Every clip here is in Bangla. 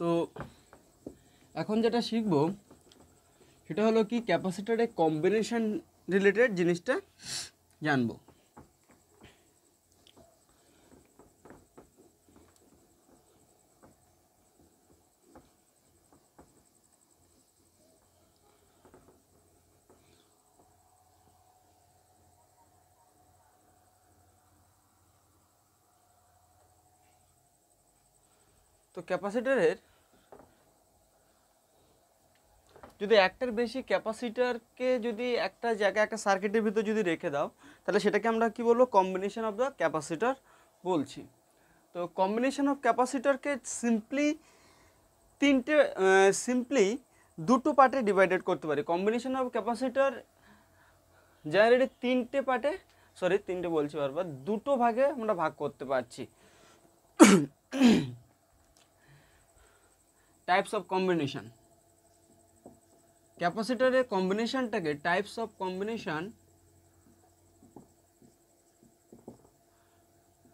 তো এখন যেটা শিখব সেটা হলো কি ক্যাপাসিটারের কম্বিনেশান রিলেটেড জিনিসটা জানবো ক্যাপাসিটারের যদি একটার বেশি ক্যাপাসিটারকে যদি একটা জায়গায় একটা সার্কিটের ভিতরে যদি রেখে দাও তাহলে সেটাকে আমরা কি বলবো কম্বিনেশান অফ দ্য ক্যাপাসিটার বলছি তো কম্বিনেশান অফ ক্যাপাসিটারকে সিম্পলি তিনটে সিম্পলি দুটো পার্টে ডিভাইডেড করতে পারি কম্বিনেশন অফ ক্যাপাসিটার জেনারেলি তিনটে পার্টে সরি তিনটে বলছি বারবার দুটো ভাগে আমরা ভাগ করতে পারছি টাইপস অফ কম্বিনেশান ক্যাপাসিটারের কম্বিনেশানটাকে টাইপস অফ কম্বিনেশান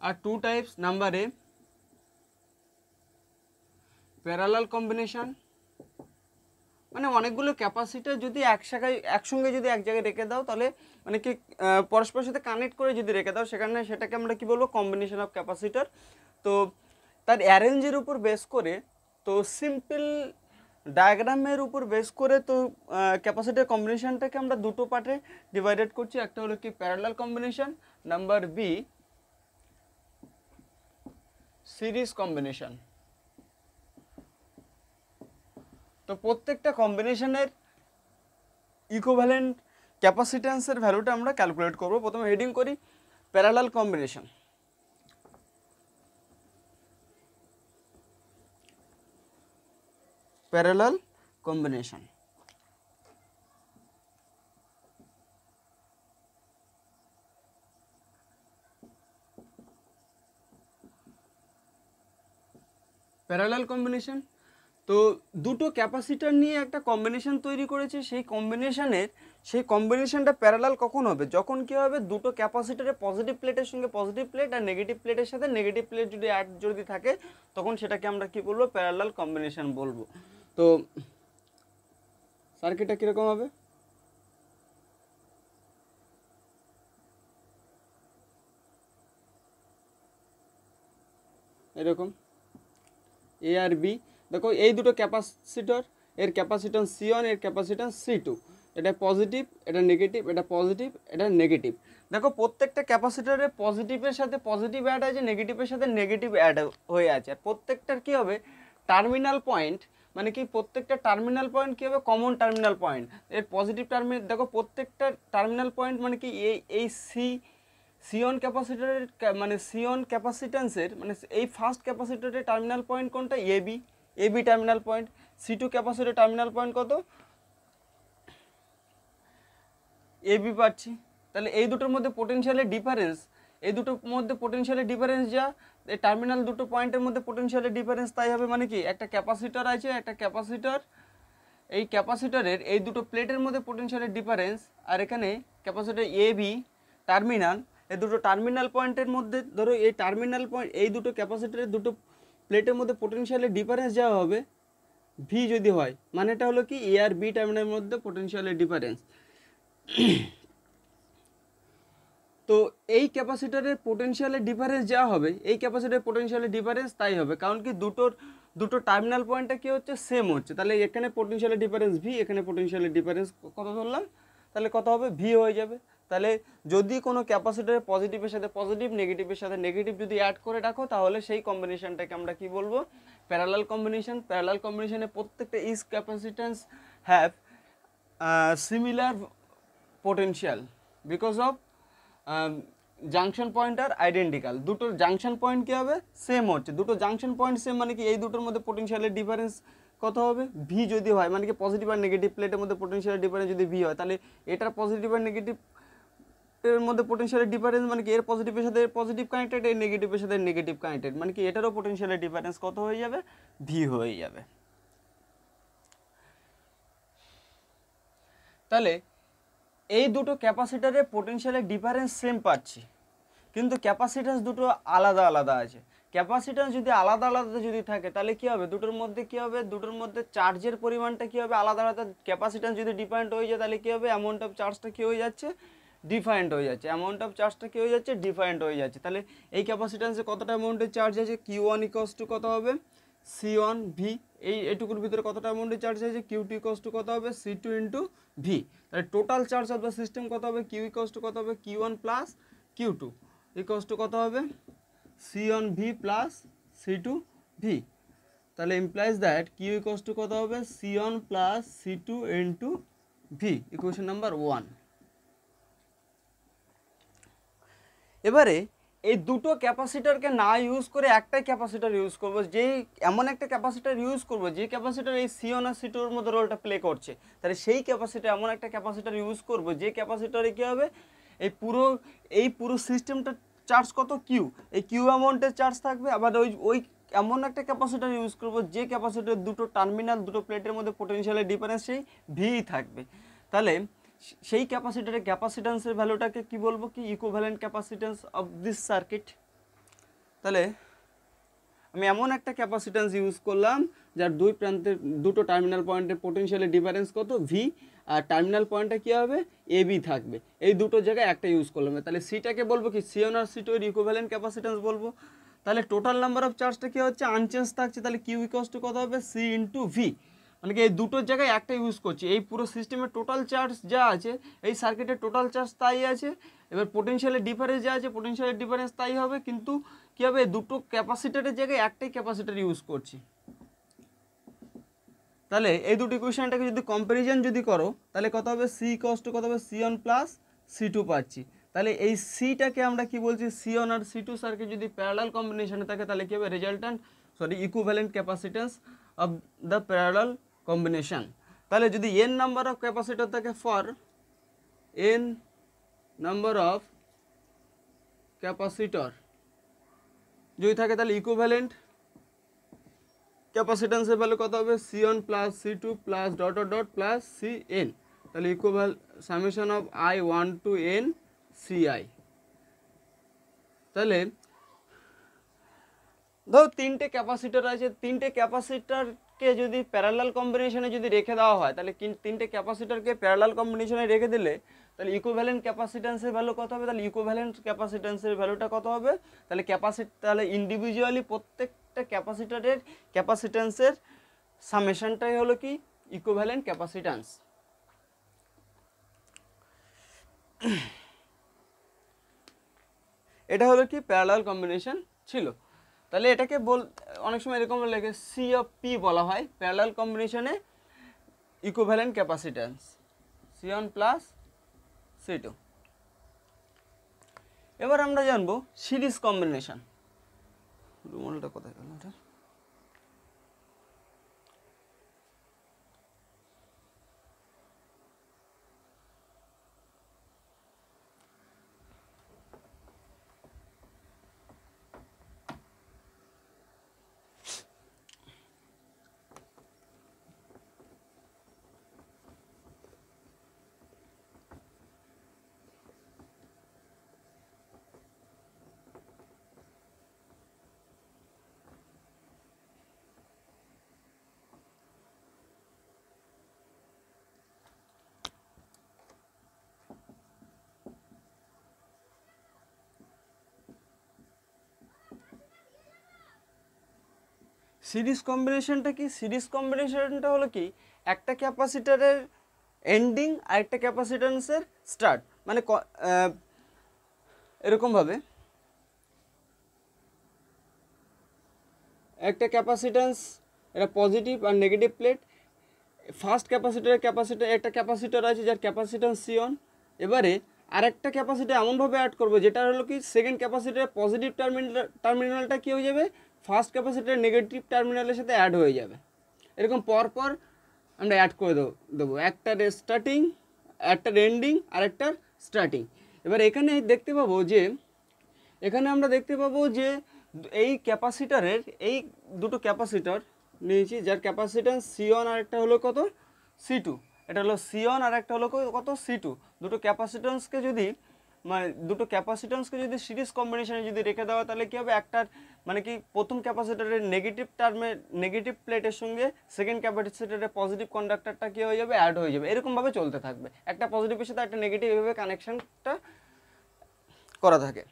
আর টু টাইপস নাম্বারে প্যারালাল কম্বিনেশান মানে অনেকগুলো ক্যাপাসিটার যদি একসাথে একসঙ্গে যদি এক জায়গায় রেখে দাও তাহলে মানে কি পরস্পরের সাথে কানেক্ট করে যদি রেখে দাও সেখানে সেটাকে আমরা কি বলবো কম্বিনেশন অফ ক্যাপাসিটার তো তার অ্যারেঞ্জের উপর বেস করে তো সিম্পল ডায়াগ্রামের উপর বেস করে তো ক্যাপাসিটির কম্বিনেশানটাকে আমরা দুটো পার্টে ডিভাইডেড করছি একটা হলো কি parallel combination number B series combination তো প্রত্যেকটা কম্বিনেশানের ইকোভ্যালেন্ট ক্যাপাসিট্যান্সের ভ্যালুটা আমরা ক্যালকুলেট করবো প্রথমে হেডিং করি parallel combination parallel combination. Parallel combination তো দুটো ক্যাপাসিটার নিয়ে একটা কম্বিনেশন তৈরি করেছে সেই কম্বিনেশনের সেই কম্বিনেশনটা প্যারালাল কখন হবে যখন কী হবে দুটো ক্যাপাসিটারের পজিটিভ প্লেটের সঙ্গে পজিটিভ প্লেট আর নেগেটিভ প্লেটের সাথে নেগেটিভ প্লেট যদি অ্যাড যদি থাকে তখন সেটাকে আমরা কি বলবো প্যারালাল কম্বিনেশন বলবো তো সার্কিটটা কীরকম হবে এরকম এ আর বি দেখো এই দুটো ক্যাপাসিটর এর ক্যাপাসিট্যান্স সি ওয়ান এর ক্যাপাসিট্যান্স সি টু এটা পজিটিভ এটা নেগেটিভ এটা পজিটিভ এটা নেগেটিভ দেখো প্রত্যেকটা ক্যাপাসিটরের পজিটিভের সাথে পজিটিভ অ্যাড আছে নেগেটিভের সাথে নেগেটিভ অ্যাড হয়ে আছে আর প্রত্যেকটার কী হবে টার্মিনাল পয়েন্ট মানে কি প্রত্যেকটা টার্মিনাল পয়েন্ট কী হবে কমন টার্মিনাল পয়েন্ট এর পজিটিভ টার্মিনাল দেখো প্রত্যেকটা টার্মিনাল পয়েন্ট মানে কি এই এই সি সিওন ক্যাপাসিটারের মানে সিওন ক্যাপাসিট্যান্সের মানে এই ফার্স্ট ক্যাপাসিটারের টার্মিনাল পয়েন্ট কোনটা AB AB terminal point C two capacitor terminal point কত এবি পাচ্ছি তাহলে এই দুটোর মধ্যে পোটেনশিয়ালের ডিফারেন্স এই দুটোর মধ্যে পোটেনশিয়ালের ডিফারেন্স যা এই টার্মিনাল দুটো পয়েন্টের মধ্যে পোটেনশিয়ালের ডিফারেন্স তাই হবে মানে কি একটা ক্যাপাসিটর আছে একটা ক্যাপাসিটর এই ক্যাপাসিটরের এই দুটো প্লেটের মধ্যে পোটেনশিয়ালের ডিফারেন্স আর এখানে ক্যাপাসিটার এ বি টার্মিনাল এই দুটো টার্মিনাল পয়েন্টের মধ্যে ধরো এই টার্মিনাল পয়েন্ট এই দুটো ক্যাপাসিটারের দুটো প্লেটের মধ্যে পোটেনশিয়ালের ডিফারেন্স যাওয়া হবে ভি যদি হয় মানে এটা হলো কি এ আর বি টার্মিনালের মধ্যে পোটেনশিয়ালের ডিফারেন্স তো এই ক্যাপাসিটারের পোটেনশিয়ালের ডিফারেন্স যা হবে এই ক্যাপাসিটারের পোটেনশিয়ালের ডিফারেন্স তাই হবে কারণ কি দুটোর দুটো টার্মিনাল পয়েন্টটা কী হচ্ছে সেম হচ্ছে তাহলে এখানে পোটেনশিয়ালের ডিফারেন্স ভি এখানে পোটেনশিয়ালের ডিফারেন্স কত ধরলাম তাহলে কত হবে ভি হয়ে যাবে তাহলে যদি কোনো ক্যাপাসিটারের পজিটিভের সাথে পজিটিভ নেগেটিভের সাথে নেগেটিভ যদি অ্যাড করে রাখো তাহলে সেই কম্বিনেশনটাকে আমরা কি বলবো প্যারালাল কম্বিনেশন প্যারালাল কম্বিনেশনে প্রত্যেকটা is capacitance have similar potential because of junction point আর আইডেন্টিক্যাল দুটোর জাংশন পয়েন্ট কী হবে সেম হচ্ছে দুটো জাংশন পয়েন্ট সেম মানে কি এই দুটোর মধ্যে পোটেনশিয়ালের ডিফারেন্স কত হবে ভি যদি হয় মানে কি পজিটিভ আর নেগেটিভ প্লেটের মধ্যে পোটেনশিয়াল ডিফারেন্স যদি ভি হয় তাহলে এটার পজিটিভ আর নেগেটিভ এর মধ্যে পোটেনশিয়ালের ডিফারেন্স মানে কি এর পজিটিভের সাথে পজিটিভ কানেক্টেড এর নেগেটিভের সাথে নেগেটিভ কানেক্টেড মানে কি এটারও পোটেনশিয়ালের ডিফারেন্স কত হয়ে যাবে ভি হয়ে যাবে তাহলে এই দুটো ক্যাপাসিটারের পোটেন্সিয়ালের ডিফারেন্স সেম পাচ্ছি কিন্তু ক্যাপাসিটাস দুটো আলাদা আলাদা আছে ক্যাপাসিটাস যদি আলাদা আলাদা যদি থাকে তাহলে কী হবে দুটোর মধ্যে কী হবে দুটোর মধ্যে চার্জের পরিমাণটা কী হবে আলাদা আলাদা ক্যাপাসিটাস যদি ডিফারেন্ট হয়ে যায় তাহলে কী হবে অ্যামাউন্ট অফ চার্জটা কী হয়ে যাচ্ছে ডিফারেন্ট হয়ে যাচ্ছে অ্যামাউন্ট অফ চার্জটা কী হয়ে যাচ্ছে ডিফারেন্ট হয়ে যাচ্ছে তাহলে এই ক্যাপাসিটান্সে কতটা অ্যামাউন্টের চার্জ আছে কিউ ওয়ান ইকস টু কত হবে সি ওয়ান ভি এই এটুকুর ভিতরে কতটা অ্যামাউন্টের চার্জ আছে কিউ টু ইকস টু কত হবে সি টু ইন্টু ভি তাহলে total charge of the system কত হবে কিউ ইকস কত হবে Q one plus Q two equals কত হবে C one V plus C two V তাহলে ইমপ্লাইজ দ্যাট কিউ ইকোস্ট কত হবে C one plus C two into V equation number one এবারে এই দুটো ক্যাপাসিটারকে না ইউজ করে একটাই ক্যাপাসিটার ইউজ করব যেই এমন একটা ক্যাপাসিটার ইউজ করব যে ক্যাপাসিটার এই সিওনা সিটোর মধ্যে রোলটা প্লে করছে তাহলে সেই ক্যাপাসিটার এমন একটা ক্যাপাসিটার ইউজ করব যে ক্যাপাসিটারে কী হবে এই পুরো এই পুরো সিস্টেমটা চার্জ কত কিউ এই কিউ অ্যামাউন্টের চার্জ থাকবে আবার ওই ওই এমন একটা ক্যাপাসিটার ইউজ করব যে ক্যাপাসিটার দুটো টার্মিনাল দুটো প্লেটের মধ্যে পোটেনশিয়ালের ডিফারেন্স সেই ভি থাকবে তাহলে সেই ক্যাপাসিটারের ক্যাপাসিট্যান্সের ভ্যালুটাকে কি বলবো কি equivalent capacitance of this circuit তাহলে আমি এমন একটা ক্যাপাসিট্যান্স ইউজ করলাম যার দুই প্রান্তের দুটো টার্মিনাল পয়েন্টের পোটেনশিয়ালের ডিফারেন্স কত ভি আর টার্মিনাল পয়েন্টটা কী হবে এ বি থাকবে এই দুটো জায়গায় একটা ইউজ করলাম তাহলে সিটাকে বলবো কি সি অনার সি টুয়ের ইকোভ্যালেন্ট ক্যাপাসিট্যান্স বলবো তাহলে টোটাল নাম্বার অফ চার্জটা কী হচ্ছে আনচেঞ্জ থাকছে তাহলে কিউ ইকস টু কত হবে সি ইন্টু ভি মানে কি এই দুটোর জায়গায় একটা ইউজ করছি এই পুরো সিস্টেমের টোটাল চার্জ যা আছে এই সার্কিটের টোটাল চার্জ তাই আছে এবার পোটেনশিয়ালের ডিফারেন্স যা আছে পোটেনশিয়ালের ডিফারেন্স তাই হবে কিন্তু কী হবে দুটো ক্যাপাসিটারের জায়গায় একটাই ক্যাপাসিটার ইউজ করছি তাহলে এই দুটো ইকুয়েশানটাকে যদি কম্প্যারিজন যদি করো তাহলে কত হবে সি কস্ট কত হবে C one plus C two পাচ্ছি তাহলে এই সিটাকে আমরা কি বলছি সি ওয়ান আর সি টু সার্কিট যদি প্যারালাল কম্বিনেশনে থাকে তাহলে কী হবে resultant sorry equivalent capacitance of the parallel combination তাহলে যদি এন নাম্বার অফ ক্যাপাসিটার থাকে for N number of capacitor যদি থাকে তাহলে ইকুভ্যালেন্ট ক্যাপাসিট্যান্সের ভ্যালু কত হবে C one plus C two plus dot dot dot plus C N তাহলে ইকুভ্যাল summation of I one to N C I তাহলে ধরো তিনটে ক্যাপাসিটার আছে তিনটে ক্যাপাসিটার কে যদি প্যারালাল কম্বিনেশনে যদি রেখে দেওয়া হয় তাহলে তিনটে ক্যাপাসিটরকে প্যারালাল কম্বিনেশনে রেখে দিলে তাহলে ইকোভ্যালেন্ট ক্যাপাসিট্যান্সের ভ্যালু কত হবে তাহলে ইকোভ্যালেন্ট ক্যাপাসিট্যান্সের ভ্যালুটা কত হবে তাহলে ক্যাপাসিটি তাহলে ইন্ডিভিজুয়ালি প্রত্যেকটা ক্যাপাসিটারের ক্যাপাসিট্যান্সের সামেশানটাই হলো কি ইকোভ্যালেন্ট ক্যাপাসিট্যান্স এটা হলো কি প্যারালাল কম্বিনেশন ছিল তাহলে এটাকে বল অনেক সময় এরকম লেগে সি অফ পি বলা হয় প্যারালাল কম্বিনেশনে equivalent capacitance C one plus C two এবার আমরা জানবো সিরিজ কম্বিনেশন রুমালটা কোথায় গেল এটা সিরিজ কম্বিনেশনটা কি সিরিজ কম্বিনেশনটা হলো কি একটা ক্যাপাসিটারের এন্ডিং আর একটা ক্যাপাসিট্যান্সের স্টার্ট মানে এরকমভাবে একটা ক্যাপাসিট্যান্স এটা পজিটিভ আর নেগেটিভ প্লেট ফার্স্ট ক্যাপাসিটারের ক্যাপাসিটার একটা ক্যাপাসিটার আছে যার ক্যাপাসিট্যান্স সিওন এবারে আরেকটা ক্যাপাসিটি এমনভাবে অ্যাড করবো যেটা হলো কি সেকেন্ড ক্যাপাসিটারের পজিটিভ টার্মিনাল টার্মিনালটা কী হয়ে যাবে ফার্স্ট ক্যাপাসিটার নেগেটিভ টার্মিনালের সাথে অ্যাড হয়ে যাবে এরকম পরপর আমরা অ্যাড করে দেবো দেবো একটার স্টার্টিং একটার এন্ডিং আর একটার স্টার্টিং এবার এখানে দেখতে পাবো যে এখানে আমরা দেখতে পাবো যে এই ক্যাপাসিটারের এই দুটো ক্যাপাসিটার নিয়েছি যার ক্যাপাসিটার সি ওয়ান আর একটা হলো কত সি টু এটা হলো সি ওয়ান আর একটা হলো কত সি টু দুটো ক্যাপাসিটন্সকে যদি মানে দুটো ক্যাপাসিট্যান্সকে যদি সিরিজ কম্বিনেশানে যদি রেখে দেওয়া তাহলে কী হবে একটার মানে কি প্রথম ক্যাপাসিটারের নেগেটিভ টার্মে নেগেটিভ প্লেটের সঙ্গে সেকেন্ড ক্যাপাসিটারের পজিটিভ কন্ডাক্টারটা কী হয়ে যাবে অ্যাড হয়ে যাবে এরকমভাবে চলতে থাকবে একটা পজিটিভের সাথে একটা নেগেটিভ এভাবে কানেকশানটা করা থাকে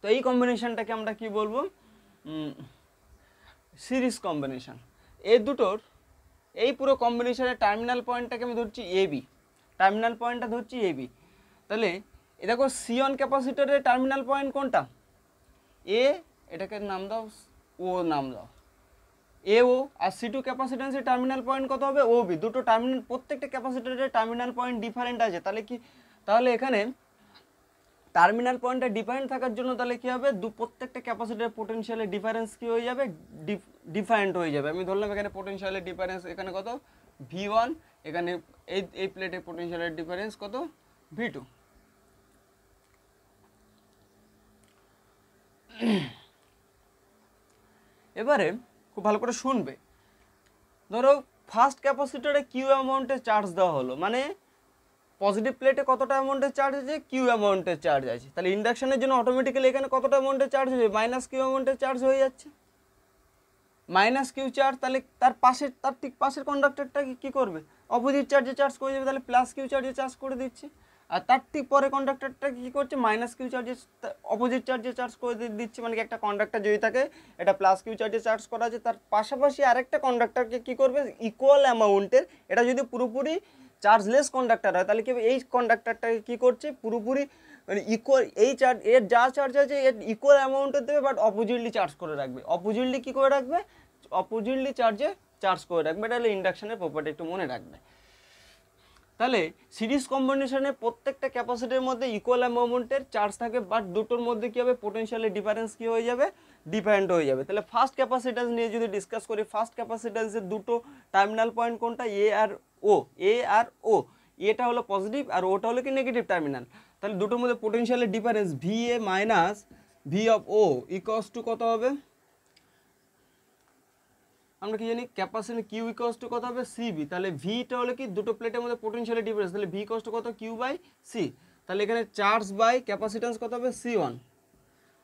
তো এই কম্বিনেশানটাকে আমরা কি বলবো সিরিজ কম্বিনেশান এ দুটোর এই পুরো কম্বিনেশানের টার্মিনাল পয়েন্টটাকে আমি ধরছি এবি টার্মিনাল পয়েন্টটা ধরছি এবি তাহলে এ দেখো সিয়ন ক্যাপাসিটারের টার্মিনাল পয়েন্ট কোনটা এ এটাকে নাম দাও ও নাম দাও এ ও আর সি টু ক্যাপাসিটেন্সের টার্মিনাল পয়েন্ট কত হবে ও বি দুটো টার্মিনাল প্রত্যেকটা ক্যাপাসিটেন্সের টার্মিনাল পয়েন্ট ডিফারেন্ট আছে তাহলে কি তাহলে এখানে টার্মিনাল পয়েন্টটা ডিফারেন্ট থাকার জন্য তাহলে কী হবে দু প্রত্যেকটা ক্যাপাসিটির পোটেনশিয়ালের ডিফারেন্স কী হয়ে যাবে ডিফারেন্ট হয়ে যাবে আমি ধরলাম এখানে পোটেনশিয়ালের ডিফারেন্স এখানে কত ভি ওয়ান এখানে এই এই প্লেটের পোটেনশিয়ালের ডিফারেন্স কত ভি টু এবারে খুব ভালো করে শুনবে ধরো ফার্স্ট ক্যাপাসিটারে কিউ অ্যামাউন্টে চার্জ দেওয়া হলো মানে পজিটিভ প্লেটে কতটা অ্যামাউন্টের চার্জ আছে কিউ অ্যামাউন্টের চার্জ আছে তাহলে ইন্ডাকশনের জন্য অটোমেটিক্যালি এখানে কতটা অ্যামাউন্টের চার্জ হয়ে মাইনাস কিউ অ্যামাউন্টের চার্জ হয়ে যাচ্ছে মাইনাস কিউ চার্জ তাহলে তার পাশের তার ঠিক পাশের কন্ডাক্টরটা কি করবে অপোজিট চার্জে চার্জ করে যাবে তাহলে প্লাস কিউ চার্জে চার্জ করে দিচ্ছে আর তার ঠিক পরে কন্ডাক্টারটা কী করছে মাইনাস কিউ চার্জেস অপোজিট চার্জে চার্জ করে দিচ্ছে মানে কি একটা কন্ডাক্টার যদি থাকে এটা প্লাস কিউ চার্জে চার্জ করা আছে তার পাশাপাশি আরেকটা কন্ডাক্টারকে কী করবে ইকুয়াল অ্যামাউন্টের এটা যদি পুরোপুরি চার্জলেস কন্ডাক্টার হয় তাহলে কি এই কন্ডাক্টারটাকে কী করছে পুরোপুরি মানে ইকুয়াল এই চার্জ এর যা চার্জ আছে এর ইকুয়াল অ্যামাউন্টের দেবে বাট অপোজিটলি চার্জ করে রাখবে অপোজিটলি কী করে রাখবে অপোজিটলি চার্জে চার্জ করে রাখবে এটা হলে ইন্ডাকশানের প্রপার্টি একটু মনে রাখবে তাহলে সিরিজ কম্বিনেশনে প্রত্যেকটা ক্যাপাসিটির মধ্যে ইকুয়াল অ্যামাউন্টের চার্জ থাকে বাট দুটোর মধ্যে কী হবে পোটেন্সিয়ালি ডিফারেন্স কী হয়ে যাবে ডিপেন্ড হয়ে যাবে তাহলে ফার্স্ট ক্যাপাসিটাস নিয়ে যদি ডিসকাস করি ফার্স্ট ক্যাপাসিটাসের দুটো টার্মিনাল পয়েন্ট কোনটা এ আর ও এ আর ও এটা হলো পজিটিভ আর ওটা হলো কি নেগেটিভ টার্মিনাল তাহলে দুটোর মধ্যে পোটেন্সিয়ালের difference V A minus V of O equals to কত হবে আমরা কি জানি ক্যাপাসিটি কিউ ইকস টু কত হবে সিবি তাহলে ভিটা হলে কি দুটো প্লেটের মধ্যে পোটেনশিয়ালের ডিফারেন্স তাহলে ভি কস্ট কত কিউ বাই সি তাহলে এখানে চার্জ বাই ক্যাপাসিটেন্স কত হবে সি ওয়ান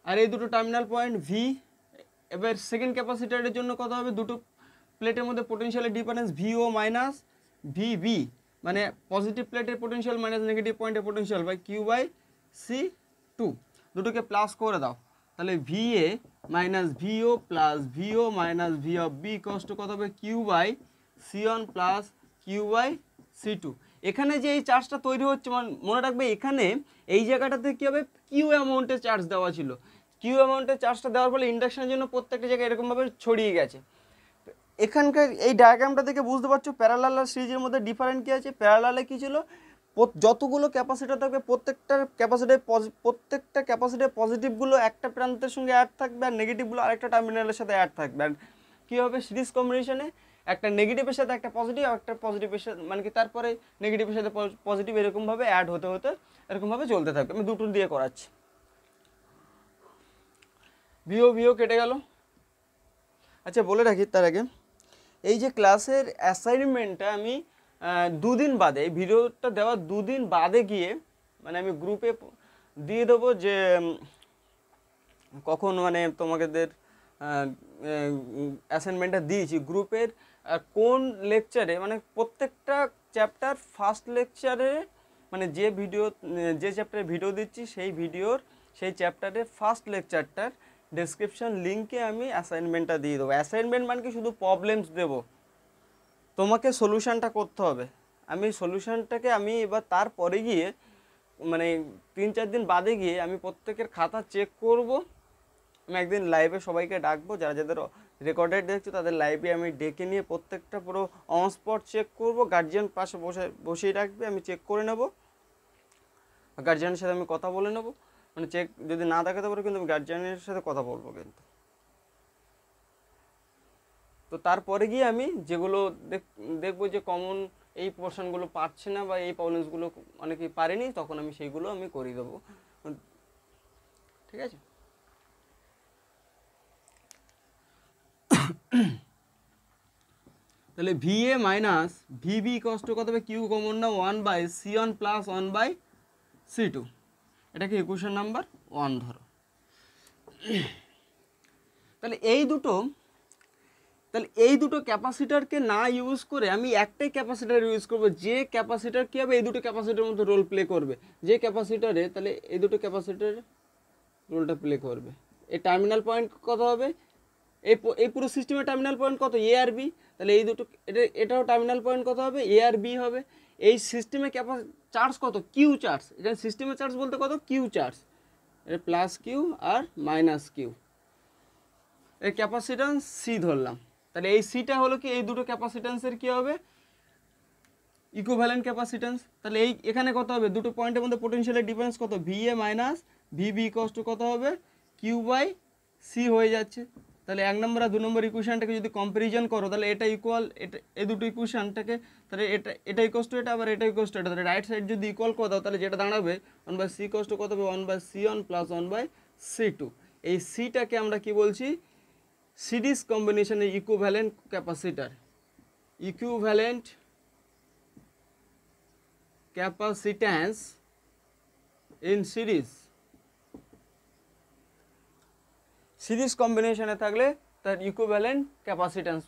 আর এই দুটো টার্মিনাল পয়েন্ট ভি এবার সেকেন্ড ক্যাপাসিটারের জন্য কত হবে দুটো প্লেটের মধ্যে পোটেনশিয়ালের difference VO minus V B মানে পজিটিভ প্লেটের পোটেনশিয়াল মাইনাস নেগেটিভ পয়েন্টের potential by Q by C two দুটোকে প্লাস করে দাও তাহলে V A minus VO plus VO minus V of B কষ্ট কত হবে Q by C one plus Q by C two এখানে যে এই চার্জটা তৈরি হচ্ছে মনে রাখবে এখানে এই জায়গাটাতে কী হবে কিউ অ্যামাউন্টের চার্জ দেওয়া ছিল কিউ অ্যামাউন্টের চার্জটা দেওয়ার ফলে ইন্ডাকশানের জন্য প্রত্যেকটা জায়গায় এরকমভাবে ছড়িয়ে গেছে এখানকার এই ডায়াগ্রামটা থেকে বুঝতে পারছো প্যারালাল সিরিজের মধ্যে ডিফারেন্ট কী আছে প্যারালালে কী ছিল যতগুলো ক্যাপাসিটার থাকবে প্রত্যেকটার ক্যাপাসিটি প্রত্যেকটা ক্যাপাসিটির পজিটিভগুলো একটা প্রান্তের সঙ্গে অ্যাড থাকবে আর নেগেটিভগুলো আরেকটা টার্মিনালের সাথে অ্যাড থাকবে আর কী হবে সিরিজ কম্বিনেশনে একটা নেগেটিভের সাথে একটা পজিটিভ একটা পজিটিভের সাথে মানে কি তারপরে নেগেটিভের সাথে পজিটিভ এরকমভাবে অ্যাড হতে হতে এরকমভাবে চলতে থাকবে আমি দুটো দিয়ে করাচ্ছি ভিও ভিও কেটে গেল আচ্ছা বলে রাখি তার আগে এই যে ক্লাসের অ্যাসাইনমেন্টটা আমি দুদিন বাদে ভিডিওটা দেওয়া দুদিন বাদে গিয়ে মানে আমি গ্রুপে দিয়ে দেবো যে কখন মানে তোমাদের অ্যাসাইনমেন্টটা দিয়েছি গ্রুপের কোন লেকচারে মানে প্রত্যেকটা চ্যাপ্টার ফার্স্ট লেকচারে মানে যে ভিডিও যে চ্যাপ্টারে ভিডিও দিচ্ছি সেই ভিডিওর সেই চ্যাপ্টারের ফার্স্ট লেকচারটার ডেসক্রিপশন লিঙ্কে আমি অ্যাসাইনমেন্টটা দিয়ে দেবো অ্যাসাইনমেন্ট মানে কি শুধু প্রবলেমস দেবো তোমাকে সলিউশানটা করতে হবে আমি সলিউশানটাকে আমি এবার তারপরে গিয়ে মানে তিন চার দিন বাদে গিয়ে আমি প্রত্যেকের খাতা চেক করব আমি একদিন লাইভে সবাইকে ডাকবো যারা যাদের রেকর্ডেড দেখছো তাদের লাইভে আমি ডেকে নিয়ে প্রত্যেকটা পুরো অন স্পট চেক করব গার্জিয়ান পাশে বসে বসিয়ে রাখবে আমি চেক করে নেব গার্জিয়ানের সাথে আমি কথা বলে নেব মানে চেক যদি না দেখাতে পারো কিন্তু আমি গার্জিয়ানের সাথে কথা বলবো কিন্তু তো তারপরে গিয়ে আমি যেগুলো দেখবো যে কমন এই পোর্শনগুলো পারছে না বা এই প্রবলেমসগুলো অনেকেই পারেনি তখন আমি সেইগুলো আমি করে দেবো ঠিক আছে তাহলে V A minus V B কষ্ট কত হবে কিউ কমন না one by C one plus one by C two এটা কি ইকুয়েশন নাম্বার ওয়ান ধরো তাহলে এই দুটো তাহলে এই দুটো ক্যাপাসিটারকে না ইউজ করে আমি একটাই ক্যাপাসিটার ইউজ করব যে ক্যাপাসিটার কী হবে এই দুটো ক্যাপাসিটার মতো রোল প্লে করবে যে ক্যাপাসিটারে তাহলে এই দুটো ক্যাপাসিটার রোলটা প্লে করবে এই টার্মিনাল পয়েন্ট কত হবে এই এই পুরো সিস্টেমের টার্মিনাল পয়েন্ট কত এ আর বি তাহলে এই দুটো এটা এটাও টার্মিনাল পয়েন্ট কত হবে এ আর বি হবে এই সিস্টেমে ক্যাপাস চার্জ কত কিউ চার্জ এখানে সিস্টেমে চার্জ বলতে কত কিউ চার্জ এটা প্লাস কিউ আর মাইনাস কিউ এর ক্যাপাসিটার সি ধরলাম তাহলে এই সিটা হলো কি এই দুটো ক্যাপাসিট্যান্সের কি হবে ইকুভ্যালেন্ট ক্যাপাসিট্যান্স তাহলে এই এখানে কত হবে দুটো পয়েন্টের মধ্যে পোটেনশিয়ালের ডিফারেন্স কত ভি এ মাইনাস ভিবি কষ্ট কত হবে কিউ বাই সি হয়ে যাচ্ছে তাহলে এক নম্বর আর দু নম্বর ইকুয়েশানটাকে যদি কম্পারিজন করো তাহলে এটা ইকুয়াল এটা এই দুটো ইকুয়েশানটাকে তাহলে এটা এটা ইকোস্ট টু এটা আবার এটা ইকোস্ট টু এটা তাহলে রাইট সাইড যদি ইকুয়াল করে দাও তাহলে যেটা দাঁড়াবে ওয়ান বাই সি কষ্ট কত হবে one by C one plus one by C two এই সিটাকে আমরা কি বলছি সিরিজ কম্বিনেশনের equivalent capacitor equivalent capacitance in series series কম্বিনেশনে থাকলে তার ইকুইভ্যালেন্ট ক্যাপাসিট্যান্স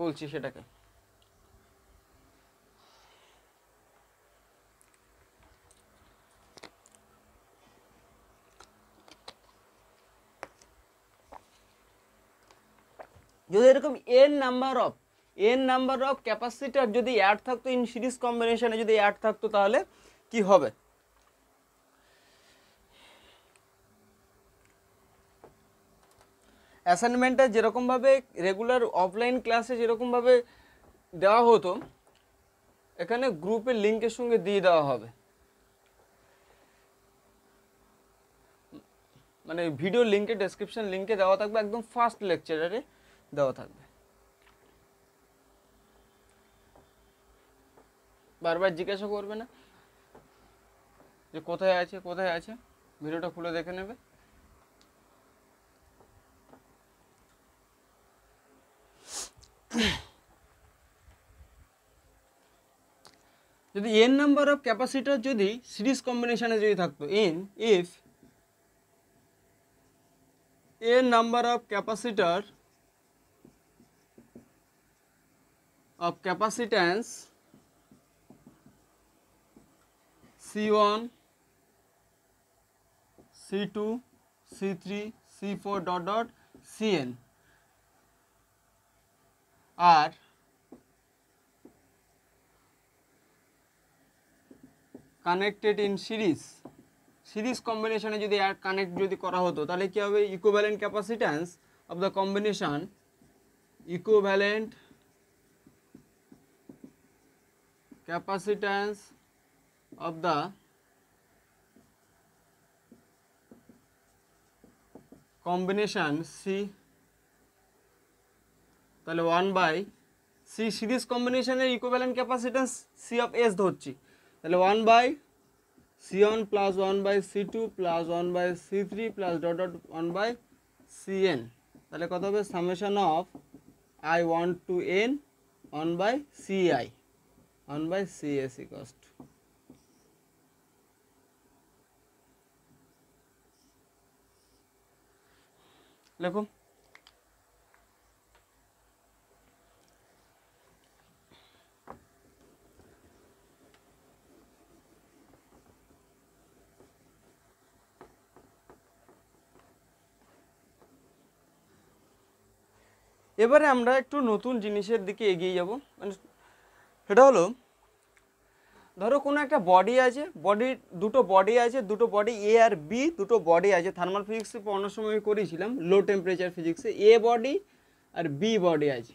বলছি সেটাকে যদি এরকম N number of N number of capacitor যদি অ্যাড থাকতো ইন সিরিজ কম্বিনেশনে যদি অ্যাড থাকতো তাহলে কি হবে অ্যাসাইনমেন্টটা যেরকমভাবে রেগুলার অফলাইন ক্লাসে যেরকমভাবে দেওয়া হতো এখানে গ্রুপের লিঙ্কের সঙ্গে দিয়ে দেওয়া হবে মানে ভিডিও লিঙ্কে ডেসক্রিপশন লিঙ্কে দেওয়া থাকবে একদম ফার্স্ট লেকচারারে দেওয়া থাকবে বারবার জিজ্ঞাসা করবে না যে কোথায় আছে কোথায় আছে ভিডিওটা খুলে দেখে নেবে যদি এন নাম্বার অফ ক্যাপাসিটার যদি সিরিজ কম্বিনেশানে যদি থাকতো N if N number of capacitor of capacitance C1, C2, C3, C4 dot dot Cn are connected in series series কম্বিনেশনে যদি কানেক্ট যদি করা হতো তাহলে কী হবে equivalent capacitance of the combination equivalent capacitance of the combination C তাহলে ওয়ান বাই সি সিরিজ কম্বিনেশনের equivalent capacitance C of S ধরছি তাহলে one by C one plus one by C two plus one by C three plus dot dot one by C N তাহলে কত হবে summation of I one to N one by C I 1/c = লেখো এবারে আমরা একটু নতুন জিনিসের দিকে এগিয়ে যাব মানে সেটা হলো ধরো কোনো একটা বডি আছে বডির দুটো বডি আছে দুটো বডি এ আর বি দুটো বডি আছে থার্মাল ফিজিক্সে অন্য সময় করেছিলাম লো টেম্পারেচার ফিজিক্সে এ বডি আর বি বডি আছে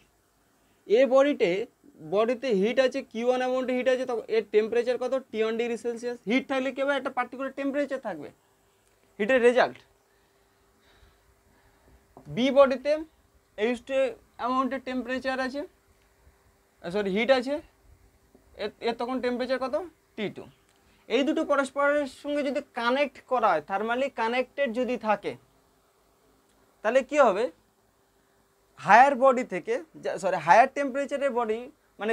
এ বডিতে বডিতে হিট আছে কিউ ওয়ান অ্যামাউন্টে হিট আছে তখন এর টেম্পারেচার কত T one degree Celsius heat থাকলে কেউ একটা পার্টিকুলার টেম্পারেচার থাকবে হিটের রেজাল্ট বি বডিতে এইচ টু অ্যামাউন্টের টেম্পারেচার আছে সরি হিট আছে এর তখন টেম্পারেচার কত টি টু এই দুটো পরস্পরের সঙ্গে যদি কানেক্ট করা হয় থার্মালি কানেক্টেড যদি থাকে তাহলে কি হবে হায়ার বডি থেকে সরি হায়ার টেম্পারেচারের বডি মানে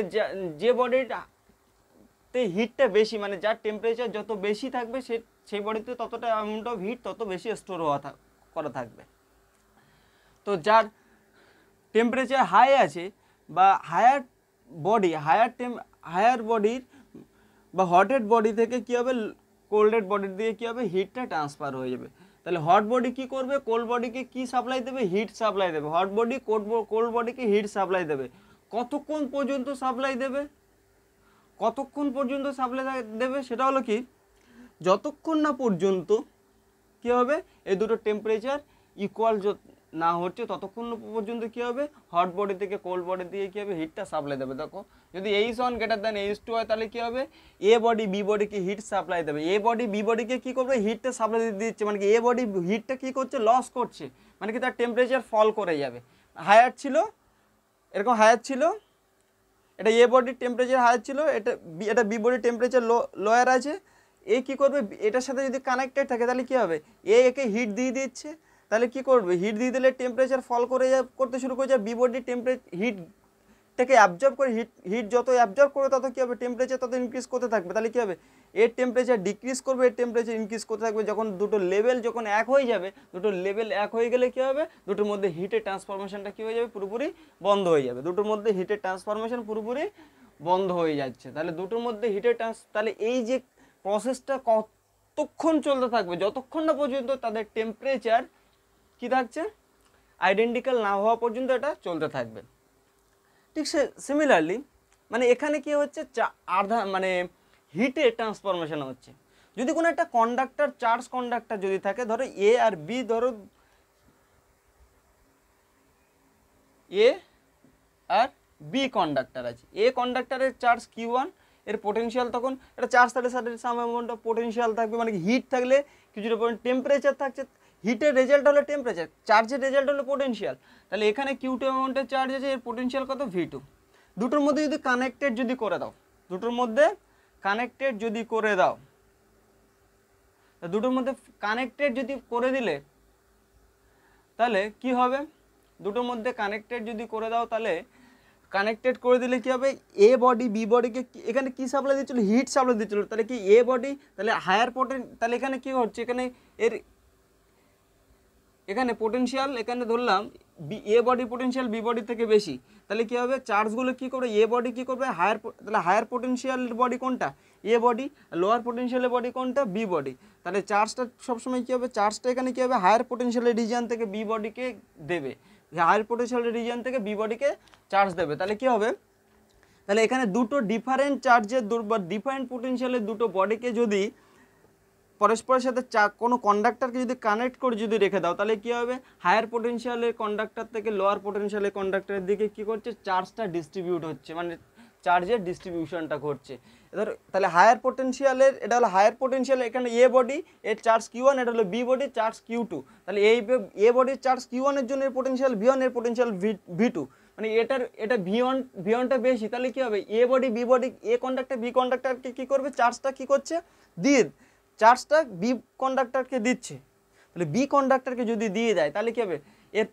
যে বডিটাতে হিটটা বেশি মানে যার টেম্পারেচার যত বেশি থাকবে সে সেই বডিতে ততটা অ্যামাউন্ট অফ হিট তত বেশি স্টোর হওয়া করা থাকবে তো যার টেম্পারেচার হাই আছে বা হায়ার বডি হায়ার টেম হায়ার বডির বা হটেড বডি থেকে কী হবে কোল্ডেড বডির দিকে কী হবে হিটটা ট্রান্সফার হয়ে যাবে তাহলে হট বডি কি করবে কোল্ড বডিকে কি সাপ্লাই দেবে হিট সাপ্লাই দেবে হট বডি কোল্ড বডিকে হিট সাপ্লাই দেবে কতক্ষণ পর্যন্ত সাপ্লাই দেবে কতক্ষণ পর্যন্ত সাপ্লাই দেবে সেটা হলো কি যতক্ষণ না পর্যন্ত কী হবে এই দুটো টেম্পারেচার ইকুয়াল না হচ্ছে ততক্ষণ পর্যন্ত কী হবে হট বডি থেকে কোল্ড বডি দিয়ে কী হবে হিটটা সাপ্লাই দেবে দেখো যদি H one greater than H two হয় তাহলে কী হবে এ বডি বি বডিকে হিট সাপ্লাই দেবে এ বডি বি বডিকে কী করবে হিটটা সাপ্লাই দিয়ে দিচ্ছে মানে কি এ বডি হিটটা কী করছে লস করছে মানে কি তার টেম্পারেচার ফল করে যাবে হায়ার ছিল এরকম হায়ার ছিল এটা এ বডির টেম্পারেচার হায়ার ছিল এটা এটা বি বডির টেম্পারেচার লো লোয়ার আছে এ কী করবে এটার সাথে যদি কানেক্টেড থাকে তাহলে কী হবে এ একে হিট দিয়ে দিচ্ছে তাহলে কি করবে হিট দিয়ে দিলে টেম্পারেচার ফল করে করতে শুরু করে যায় বিবডি টেম্পারেচার হিট থেকে অ্যাবজর্ব করে হিট হিট যত অ্যাবজর্ব করবে তত কী হবে টেম্পারেচার তত ইনক্রিজ করতে থাকবে তাহলে কী হবে এর টেম্পারেচার ডিক্রিজ করবে এর টেম্পারেচার ইনক্রিজ করতে থাকবে যখন দুটো লেভেল যখন এক হয়ে যাবে দুটো লেভেল এক হয়ে গেলে কী হবে দুটোর মধ্যে হিটের ট্রান্সফরমেশনটা কী হয়ে যাবে পুরোপুরি বন্ধ হয়ে যাবে দুটোর মধ্যে হিটের ট্রান্সফরমেশন পুরোপুরি বন্ধ হয়ে যাচ্ছে তাহলে দুটোর মধ্যে হিটের ট্রান্স তাহলে এই যে প্রসেসটা কতক্ষণ চলতে থাকবে যতক্ষণ না পর্যন্ত তাদের টেম্পারেচার কি থাকছে আইডেন্টিক্যাল না হওয়া পর্যন্ত এটা চলতে থাকবে ঠিক সে সিমিলারলি মানে এখানে কি হচ্ছে আধা মানে হিটে ট্রান্সফরমেশন হচ্ছে যদি কোনো একটা কন্ডাক্টার চার্জ কন্ডাক্টার যদি থাকে ধরো এ আর বি ধরো এ আর বি কন্ডাক্টার আছে এ কন্ডাক্টারের চার্জ কিউ ওয়ান এর পোটেন্সিয়াল তখন এটা চার্জ থাকলে সাথে সাম অ্যামাউন্ট অফ থাকবে মানে হিট থাকলে কিছুটা পরিমাণ টেম্পারেচার থাকছে হিটের রেজাল্ট হলো টেম্পারেচার চার্জের রেজাল্ট হলো পোটেন্সিয়াল তাহলে এখানে কিউটু অ্যামাউন্টের চার্জ আছে এর পোটেন্সিয়াল কত ভি টু দুটোর মধ্যে যদি কানেক্টেড যদি করে দাও দুটোর মধ্যে কানেক্টেড যদি করে দাও দুটোর মধ্যে কানেক্টেড যদি করে দিলে তাহলে কি হবে দুটোর মধ্যে কানেক্টেড যদি করে দাও তাহলে কানেক্টেড করে দিলে কী হবে এ বডি বি বডিকে এখানে কী সাপ্লাই দিচ্ছিলো হিট সাপ্লাই দিচ্ছিলো তাহলে কি এ বডি তাহলে হায়ার পোটেন তাহলে এখানে কী হচ্ছে এখানে এর এখানে পোটেনশিয়াল এখানে ধরলাম B A body potential B body থেকে বেশি তাহলে কী হবে চার্জগুলো কী করবে এ বডি কী করবে হায়ার তাহলে হায়ার পোটেন্সিয়াল বডি কোনটা এ বডি লোয়ার পোটেনশিয়ালের বডি কোনটা বি বডি তাহলে চার্জটা সবসময় কী হবে চার্জটা এখানে কী হবে হায়ার পোটেনশিয়ালের রিজিয়ান থেকে বি বডিকে দেবে হায়ার পোটেন্সিয়ালের রিজিয়ান থেকে বি বডিকে চার্জ দেবে তাহলে কী হবে তাহলে এখানে দুটো ডিফারেন্ট চার্জের বা ডিফারেন্ট পোটেনশিয়ালের দুটো বডিকে যদি পরস্পরের সাথে চা কোনো কন্ডাক্টারকে যদি কানেক্ট করে যদি রেখে দাও তাহলে কী হবে হায়ার পোটেনশিয়ালের কন্ডাক্টার থেকে লোয়ার পোটেনশিয়ালের কন্ডাক্টারের দিকে কী করছে চার্জটা ডিস্ট্রিবিউট হচ্ছে মানে চার্জের ডিস্ট্রিবিউশনটা ঘটছে এবার তাহলে হায়ার পোটেনশিয়ালের এটা হলো হায়ার পোটেনশিয়াল এখানে এ বডি এর চার্জ কিউ ওয়ান এটা হলো B body charge Q two তাহলে এই এ বডির চার্জ কিউ ওয়ানের জন্য এর পোটেনশিয়াল ভি ওয়ান এর পোটেনশিয়াল ভি ভি টু মানে এটার এটা ভি ওয়ান ভি ওয়ানটা বেশি তাহলে কী হবে A body B body A conductor B কন্ডাক্টারকে কী করবে চার্জটা কী করছে দিয়ে চার্জটা বি কন্ডাক্টারকে দিচ্ছে তাহলে বি কন্ডাক্টারকে যদি দিয়ে দেয় তাহলে কী হবে এর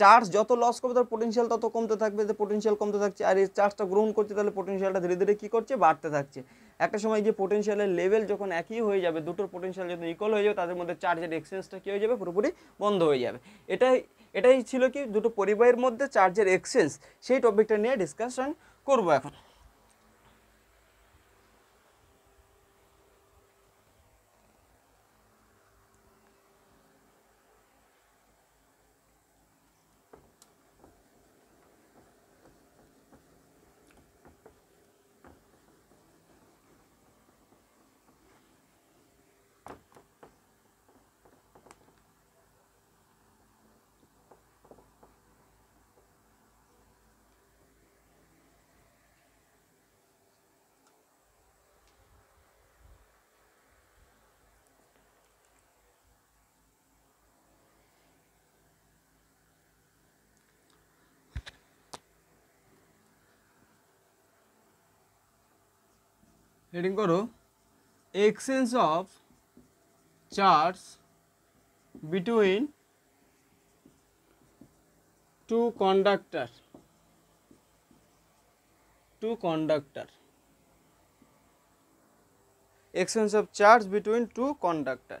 চার্জ যত লস করবে তার পোটেন্সিয়াল তত কমতে থাকবে যে পোটেনশিয়াল কমতে থাকছে আর এই চার্জটা গ্রহণ করছে তাহলে পোটেনশিয়ালটা ধীরে ধীরে কী করছে বাড়তে থাকছে একটা সময় যে পোটেনশিয়ালের লেভেল যখন একই হয়ে যাবে দুটোর পোটেনশিয়াল যদি ইকুয়াল হয়ে যাবে তাদের মধ্যে চার্জের এক্সচেঞ্জটা কী হয়ে যাবে পুরোপুরি বন্ধ হয়ে যাবে এটাই এটাই ছিল কি দুটো পরিবারের মধ্যে চার্জের এক্সচেঞ্জ সেই টপিকটা নিয়ে ডিসকাশন করবো এখন रीडिंग करो exchange of charge between two conductor two conductor exchange of charge between two conductor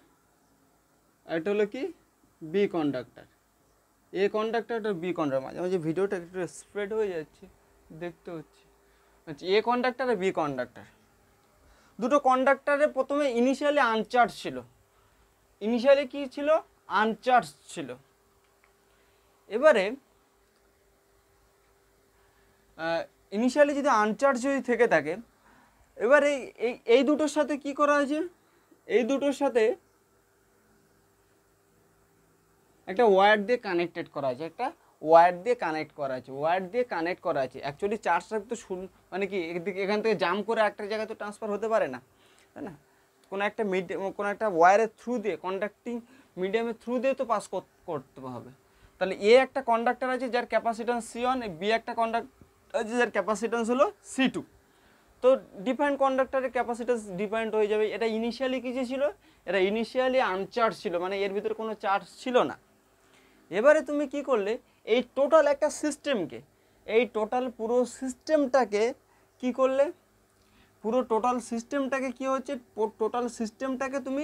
এটা হলো কি বি কন্ডাক্টার এ কন্ডাক্টারটা বি কন্ডাক্টার মাঝে মাঝে ভিডিওটা একটু স্প্রেড হয়ে যাচ্ছে দেখতে হচ্ছে আচ্ছা এ কন্ডাক্টার আর বি কন্ডাক্টার দুটো কন্ডাক্টারে প্রথমে ইনিশিয়ালি আনচার্জ ছিল ইনিশিয়ালি কি ছিল আনচার্জ ছিল এবারে ইনিশিয়ালি যদি আনচার্জ যদি থেকে থাকে এবারে এই এই দুটোর সাথে কি করা হয়েছে এই দুটোর সাথে একটা ওয়্যার দিয়ে কানেক্টেড করা আছে একটা ওয়্যার দিয়ে কানেক্ট করা আছে ওয়্যার দিয়ে কানেক্ট করা আছে অ্যাকচুয়ালি চার্জটা তো শুন মানে কি একদিকে এখান থেকে জাম করে একটা জায়গায় তো ট্রান্সফার হতে পারে না তাই না কোনো একটা মিড কোনো একটা ওয়্যারের থ্রু দিয়ে কন্ডাক্টিং মিডিয়ামের থ্রু দিয়ে তো পাস করতে হবে তাহলে এ একটা কন্ডাক্টার আছে যার ক্যাপাসিট্যান্স সি ওয়ান বি একটা কন্ডাক্ট আছে যার ক্যাপাসিটান্স হলো সি টু তো ডিফারেন্ট কন্ডাক্টারের ক্যাপাসিটাস ডিপেন্ড হয়ে যাবে এটা ইনিশিয়ালি কিছু ছিল এটা ইনিশিয়ালি আনচার্জ ছিল মানে এর ভিতরে কোনো চার্জ ছিল না এবারে তুমি কি করলে এই টোটাল একটা সিস্টেমকে এই টোটাল পুরো সিস্টেমটাকে কি করলে পুরো টোটাল সিস্টেমটাকে কি হচ্ছে টোটাল সিস্টেমটাকে তুমি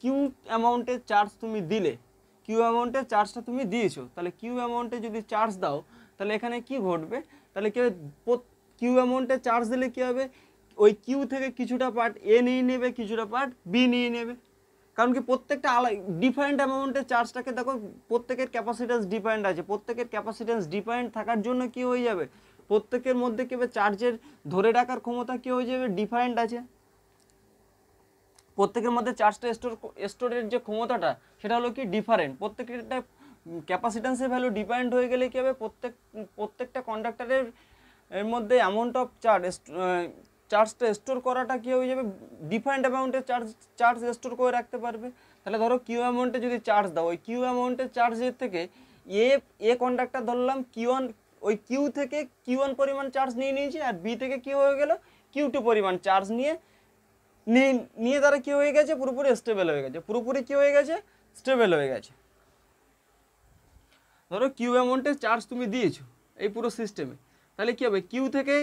কিউ অ্যামাউন্টের চার্জ তুমি দিলে কিউ অ্যামাউন্টের চার্জটা তুমি দিয়েছো তাহলে কিউ অ্যামাউন্টে যদি চার্জ দাও তাহলে এখানে কি ঘটবে তাহলে কেউ কিউ অ্যামাউন্টে চার্জ দিলে কী হবে ওই কিউ থেকে কিছুটা পার্ট এ নিয়ে নেবে কিছুটা পার্ট বি নিয়ে নেবে কারণ কি প্রত্যেকটা আলাই ডিফারেন্ট অ্যামাউন্টের চার্জটাকে দেখো প্রত্যেকের ক্যাপাসিটেন্স ডিফারেন্ট আছে প্রত্যেকের ক্যাপাসিটেন্স ডিফারেন্ট থাকার জন্য কি হয়ে যাবে প্রত্যেকের মধ্যে কি চার্জের ধরে রাখার ক্ষমতা কি হয়ে যাবে ডিফারেন্ট আছে প্রত্যেকের মধ্যে চার্জটা স্টোর স্টোরের যে ক্ষমতাটা সেটা হলো কি ডিফারেন্ট প্রত্যেকটা ক্যাপাসিটেন্সের ভ্যালু ডিপেন্ড হয়ে গেলে কী হবে প্রত্যেক প্রত্যেকটা কন্ডাক্টারের এর মধ্যে অ্যামাউন্ট অফ চার্জ চার্জটা স্টোর করাটা কী হয়ে যাবে ডিফাইন্ড অ্যামাউন্টে চার্জ চার্জ স্টোর করে রাখতে পারবে তাহলে ধরো কিউ অ্যামাউন্টে যদি চার্জ দাও ওই কিউ অ্যামাউন্টের চার্জের থেকে এ এ কন্ডাক্টার ধরলাম কিউ ওয়ান ওই কিউ থেকে কিউ ওয়ান পরিমাণ চার্জ নিয়ে নিয়েছে আর বি থেকে কী হয়ে গেল কিউ টু পরিমাণ চার্জ নিয়ে নিয়ে তারা কী হয়ে গেছে পুরোপুরি স্টেবেল হয়ে গেছে পুরোপুরি কী হয়ে গেছে স্টেবেল হয়ে গেছে ধরো কিউ অ্যামাউন্টে চার্জ তুমি দিয়েছো এই পুরো সিস্টেমে তাহলে কী হবে কিউ থেকে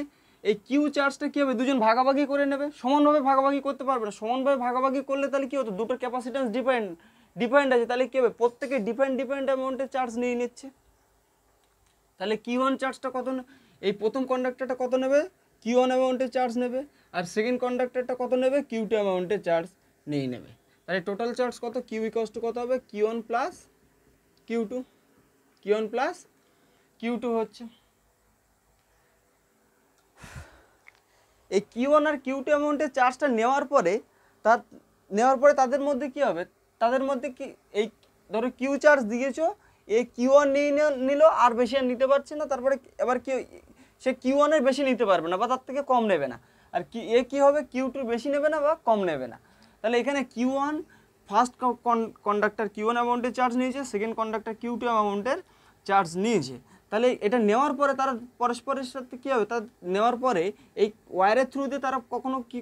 এই কিউ চার্জটা কী হবে দুজন ভাগাভাগি করে নেবে সমানভাবে ভাগাভাগি করতে পারবে না সমানভাবে ভাগাভাগি করলে তাহলে কী হতো দুটো ক্যাপাসিটেন্স ডিপেন্ড ডিপেন্ড আছে তাহলে কী হবে প্রত্যেকে ডিপেন্ড ডিপেন্ড অ্যামাউন্টের চার্জ নিয়ে নিচ্ছে তাহলে কিউ ওয়ান চার্জটা কত এই প্রথম কন্ডাক্টারটা কত নেবে কিউ ওয়ান অ্যামাউন্টের চার্জ নেবে আর সেকেন্ড কন্ডাক্টারটা কত নেবে কিউ টু অ্যামাউন্টের চার্জ নিয়ে নেবে তাহলে টোটাল চার্জ কত কিউ ইকস টু কত হবে Q one plus Q two Q one plus Q two হচ্ছে এই কিউ ওয়ান আর কিউ টু অ্যামাউন্টের চার্জটা নেওয়ার পরে তার নেওয়ার পরে তাদের মধ্যে কি হবে তাদের মধ্যে কি এই ধরো কিউ চার্জ দিয়েছো এই কিউ ওয়ান নিয়ে নিল আর বেশি আর নিতে পারছে না তারপরে এবার কি সে কিউ ওয়ানের বেশি নিতে পারবে না বা তার থেকে কম নেবে না আর কি এ কী হবে কিউ টু বেশি নেবে না বা কম নেবে না তাহলে এখানে Q one first conductor Q one অ্যামাউন্টের চার্জ নিয়েছে সেকেন্ড কন্ডাক্টার কিউ টু অ্যামাউন্টের চার্জ নিয়েছে তাহলে এটা নেওয়ার পরে তারা পরস্পরের সাথে কী হবে তার নেওয়ার পরে এই ওয়ারের থ্রু দিয়ে তারা কখনো কী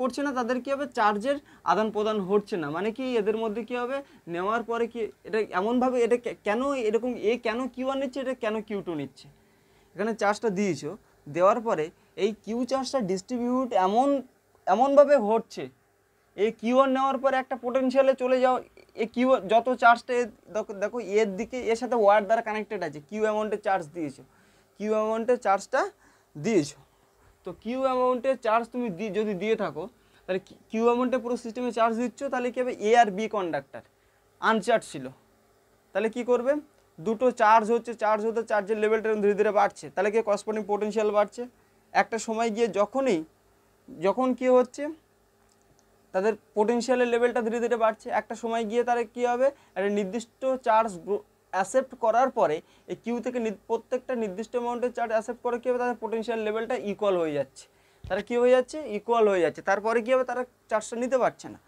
করছে না তাদের কী হবে চার্জের আদান প্রদান হচ্ছে না মানে কি এদের মধ্যে কী হবে নেওয়ার পরে কি এটা এমনভাবে এটা কেন এরকম এ কেন কিউ ওয়ান নিচ্ছে এটা কেন কিউ টু নিচ্ছে এখানে চার্জটা দিয়েছ দেওয়ার পরে এই কিউ চার্জটা ডিস্ট্রিবিউট এমন এমনভাবে হচ্ছে এই কিউআর নেওয়ার পর একটা পোটেনশিয়ালে চলে যাও এ কিউ যত চার্জটা দেখো এর দিকে এর সাথে ওয়ার দ্বারা কানেক্টেড আছে কিউ অ্যামাউন্টের চার্জ দিয়েছো কিউ অ্যামাউন্টের চার্জটা দিয়েছো তো কিউ অ্যামাউন্টের চার্জ তুমি যদি দিয়ে থাকো তাহলে কিউ অ্যামাউন্টে পুরো সিস্টেমে চার্জ দিচ্ছ তাহলে কী হবে এ আর বি কন্ডাক্টার আনচার্জ ছিল তাহলে কি করবে দুটো চার্জ হচ্ছে চার্জ হতে চার্জের লেভেলটা ধীরে ধীরে বাড়ছে তাহলে কি করসপন্ডিং পোটেনশিয়াল বাড়ছে একটা সময় গিয়ে যখনই যখন কি হচ্ছে তাদের পোটেনশিয়ালের লেভেলটা ধীরে ধীরে বাড়ছে একটা সময় গিয়ে তারা কী হবে একটা নির্দিষ্ট চার্জ অ্যাসেপ্ট করার পরে এই কিউ থেকে প্রত্যেকটা নির্দিষ্ট অ্যামাউন্টের চার্জ অ্যাসেপ্ট করে কী হবে তাদের পোটেনশিয়াল লেভেলটা ইকুয়াল হয়ে যাচ্ছে তারা কী হয়ে যাচ্ছে ইকুয়াল হয়ে যাচ্ছে তারপরে কী হবে তারা চার্জটা নিতে পারছে না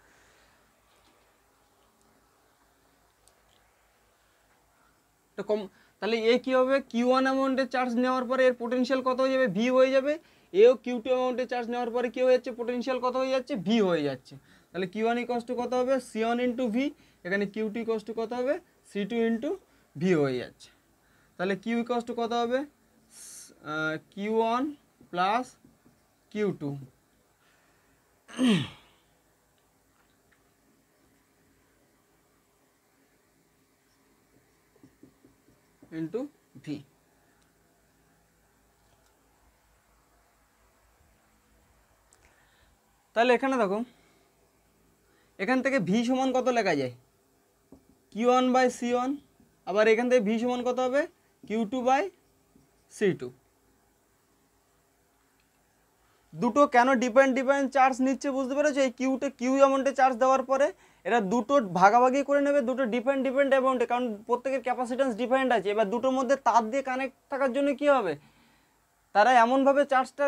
কম তাহলে এ কী হবে কিউ ওয়ান অ্যামাউন্টের চার্জ নেওয়ার পরে এর পোটেনশিয়াল কত হয়ে যাবে ভি হয়ে যাবে এও কিউ টু অ্যামাউন্টে চার্জ নেওয়ার পরে কী হয়ে যাচ্ছে পোটেনশিয়াল কত হয়ে যাচ্ছে ভি হয়ে যাচ্ছে তাহলে কিউ ওয়ান কষ্ট কত হবে সি ওয়ান ইন্টু ভি এখানে কিউ টু কষ্ট কত হবে সি টু ইন্টু ভি হয়ে যাচ্ছে তাহলে কিউ কষ্ট কত হবে Q one plus Q two into তাহলে এখানে দেখো এখান থেকে ভি সমান কত লেখা যায় Q one by C one আবার এখান থেকে ভি সমান কত হবে Q two by C two দুটো কেন ডিপেন্ড ডিপেন্ড চার্জ নিচ্ছে বুঝতে পেরেছো এই কিউটা কিউ অ্যামাউন্টে চার্জ দেওয়ার পরে এরা দুটো ভাগাভাগি করে নেবে দুটো ডিপেন্ড ডিপেন্ড অ্যামাউন্টে কারণ প্রত্যেকের ক্যাপাসিটেন্স ডিপেন্ড আছে এবার দুটোর মধ্যে তার দিয়ে কানেক্ট থাকার জন্য কি হবে তারা এমনভাবে চার্জটা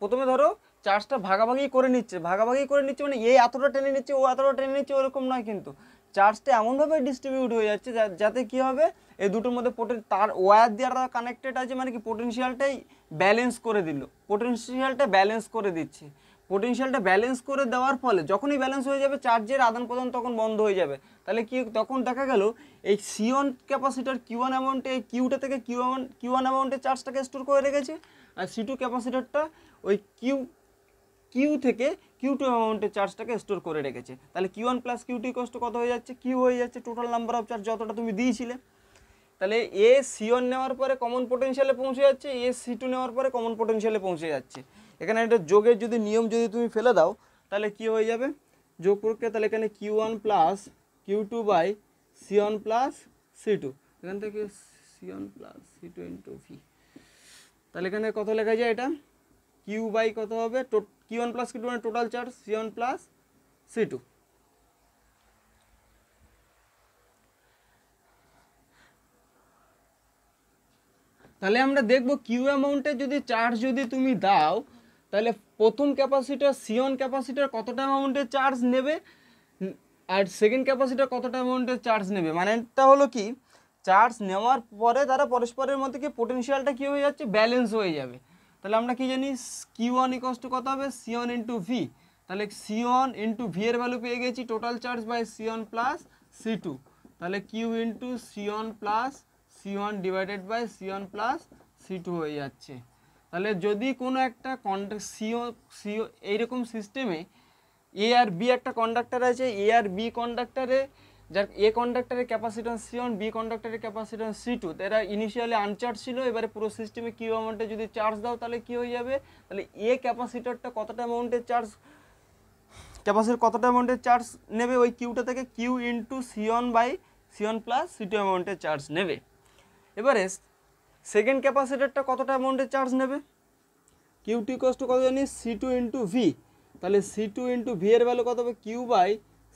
প্রথমে ধরো চার্জটা ভাগাভাগি করে নিচ্ছে ভাগাভাগি করে নিচ্ছে মানে এই এতটা টেনে নিচ্ছে ও এতটা টেনে নিচ্ছে ওরকম নয় কিন্তু চার্জটা এমনভাবে ডিস্ট্রিবিউট হয়ে যাচ্ছে যাতে কি হবে এই দুটোর মধ্যে পোটেন তার ওয়্যার দেওয়ার কানেক্টেড আছে মানে কি পোটেনশিয়ালটাই ব্যালেন্স করে দিল পোটেনশিয়ালটা ব্যালেন্স করে দিচ্ছে পোটেনশিয়ালটা ব্যালেন্স করে দেওয়ার ফলে যখনই ব্যালেন্স হয়ে যাবে চার্জের আদান প্রদান তখন বন্ধ হয়ে যাবে তাহলে কি তখন দেখা গেল এই সিওন ক্যাপাসিটার কিউ ওয়ান অ্যামাউন্টে এই কিউটা থেকে কিউ ওয়ান কিউ ওয়ান অ্যামাউন্টে চার্জটাকে স্টোর করে রেখেছে আর সি টু ক্যাপাসিটারটা ওই কিউ কিউ থেকে কিউ টু অ্যামাউন্টের চার্জটাকে স্টোর করে রেখেছে তাহলে Q one plus Q two কষ্ট কত হয়ে যাচ্ছে কিউ হয়ে যাচ্ছে টোটাল নাম্বার অফ চার্জ যতটা তুমি দিয়েছিলে তাহলে এ সি ওয়ান নেওয়ার পরে কমন পোটেনশিয়ালে পৌঁছে যাচ্ছে এ সি টু নেওয়ার পরে কমন পোটেনশিয়ালে পৌঁছে যাচ্ছে এখানে একটা যোগের যদি নিয়ম যদি তুমি ফেলে দাও তাহলে কি হয়ে যাবে যোগ প্রক্রিয়া তাহলে এখানে Q one plus Q two by C one plus C two এখান থেকে C one plus C two into V তাহলে এখানে কত লেখা যায় এটা কিউ বাই কত হবে Q one plus Q two মানে total charge C one plus C two তাহলে আমরা দেখবো কিউ অ্যামাউন্টে যদি চার্জ যদি তুমি দাও তাহলে প্রথম ক্যাপাসিটার সিওন ক্যাপাসিটার কতটা অ্যামাউন্টের চার্জ নেবে আর সেকেন্ড ক্যাপাসিটার কতটা অ্যামাউন্টের চার্জ নেবে মানেটা হলো কি চার্জ নেওয়ার পরে তারা পরস্পরের মধ্যে কি পোটেনশিয়ালটা কী হয়ে যাচ্ছে ব্যালেন্স হয়ে যাবে তাহলে আমরা কি জানি কি ওয়ান ইকোয়াস টু কত হবে সি ওয়ান ইন্টু ভি তাহলে সি ওয়ান ইন্টু ভি এর ভ্যালু পেয়ে গেছি total charge by C one plus C two তাহলে Q into C one plus C one divided by C one plus C two হয়ে যাচ্ছে তাহলে যদি কোনো একটা কন্ট্যাক্ট সিও সিও এইরকম সিস্টেমে এ আর বি একটা কন্ডাক্টার আছে এ আর বি কন্ডাক্টারে যার এ কন্ডাক্টারের ক্যাপাসিট্যান্স সি ওয়ান বি কন্ডাক্টারের ক্যাপাসিট্যান্স সি টু এরা ইনিশিয়ালি আনচার্জ ছিল এবারে পুরো সিস্টেমে কিউ অ্যামাউন্টে যদি চার্জ দাও তাহলে কী হয়ে যাবে তাহলে এ ক্যাপাসিটরটা কতটা অ্যামাউন্টে চার্জ ক্যাপাসিটর কতটা অ্যামাউন্টের চার্জ নেবে ওই কিউটা থেকে Q into C one by C one plus C two অ্যামাউন্টের চার্জ নেবে এবারে সেকেন্ড ক্যাপাসিটরটা কতটা অ্যামাউন্টের চার্জ নেবে কিউ টু কষ্ট কত জানি সি টু ইন্টু ভি তাহলে সি টু ইন্টু ভি এর ভ্যালু কত হবে Q by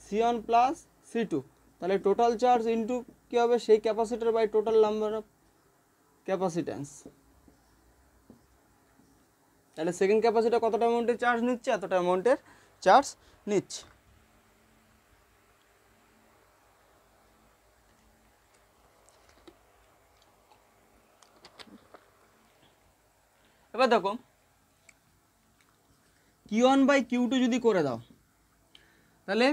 C one plus C two তাহলে টোটাল চার্জ ইনটু কী হবে সেই capacitor by total number of capacitance তাহলে সেকেন্ড ক্যাপাসিটার কতটা অ্যামাউন্টের চার্জ নিচ্ছে এতটা অ্যামাউন্টের চার্জ নিচ্ছে এবার দেখো Q one by Q two যদি করে দাও তাহলে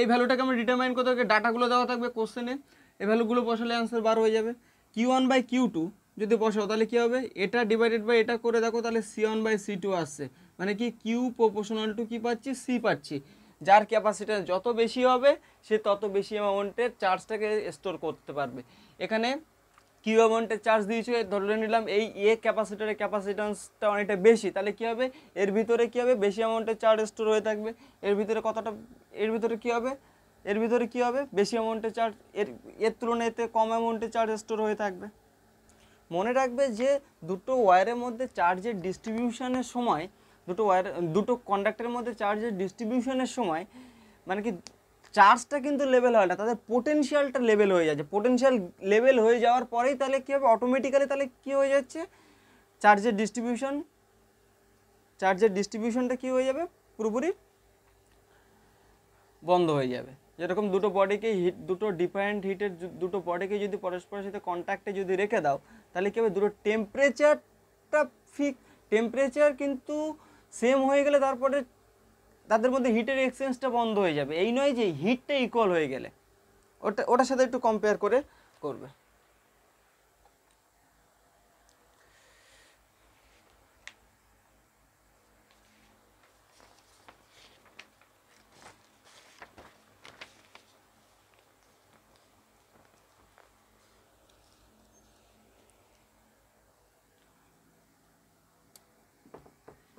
এই ভ্যালুটাকে আমরা ডিটারমাইন করতে হবে ডাটাগুলো দেওয়া থাকবে কোশ্চেনে এই ভ্যালুগুলো বসালে অ্যান্সার বার হয়ে যাবে Q one by Q two যদি বসাও তাহলে কী হবে এটা ডিভাইডেড বাই এটা করে দেখো তাহলে C one by C two আসছে মানে কি কিউ প্রপোশনাল টু কী পাচ্ছি সি পাচ্ছি যার ক্যাপাসিটা যত বেশি হবে সে তত বেশি অ্যামাউন্টের চার্জটাকে স্টোর করতে পারবে এখানে কি অ্যামাউন্টে চার্জ দিয়েছো ধরে নিলাম এই এ ক্যাপাসিটারের ক্যাপাসিটান্সটা অনেকটা বেশি তাহলে কী হবে এর ভিতরে কী হবে বেশি অ্যামাউন্টে চার্জ স্টোর হয়ে থাকবে এর ভিতরে কতটা এর ভিতরে কী হবে এর ভিতরে কী হবে বেশি অ্যামাউন্টে চার্জ এর এর তুলনায় এতে কম অ্যামাউন্টে চার্জ স্টোর হয়ে থাকবে মনে রাখবে যে দুটো ওয়্যারের মধ্যে চার্জের ডিস্ট্রিবিউশনের সময় দুটো ওয়্যার দুটো কন্ডাক্টারের মধ্যে চার্জের ডিস্ট্রিবিউশনের সময় মানে কি চার্জটা কিন্তু লেভেল হয় না তাদের পোটেনশিয়ালটা লেভেল হয়ে যাচ্ছে পোটেনশিয়াল লেভেল হয়ে যাওয়ার পরেই তাহলে কী হবে অটোমেটিক্যালি তাহলে কী হয়ে যাচ্ছে চার্জের ডিস্ট্রিবিউশন চার্জের ডিস্ট্রিবিউশনটা কী হয়ে যাবে পুরোপুরি বন্ধ হয়ে যাবে যেরকম দুটো বডিকে হিট দুটো ডিফারেন্ট হিটের দুটো বডিকে যদি পরস্পরের সাথে কন্ট্যাক্টে যদি রেখে দাও তাহলে কী হবে দুটো টেম্পারেচারটা ফিক টেম্পারেচার কিন্তু সেম হয়ে গেলে তারপরে তাদের মধ্যে হিটের এক্সচেঞ্জটা বন্ধ হয়ে যাবে এই নয় যে হিটটা ইকুয়াল হয়ে গেলে ওটা ওটার সাথে একটু কম্পেয়ার করে করবে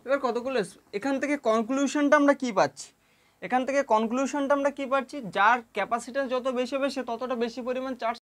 এবার কতগুলো এখান থেকে কনক্লুশনটা আমরা কি পাচ্ছি এখান থেকে কনক্লুশনটা আমরা কি পাচ্ছি যার ক্যাপাসিট্যান্স যত বেশি হবে সে ততটা বেশি পরিমাণ চার্জ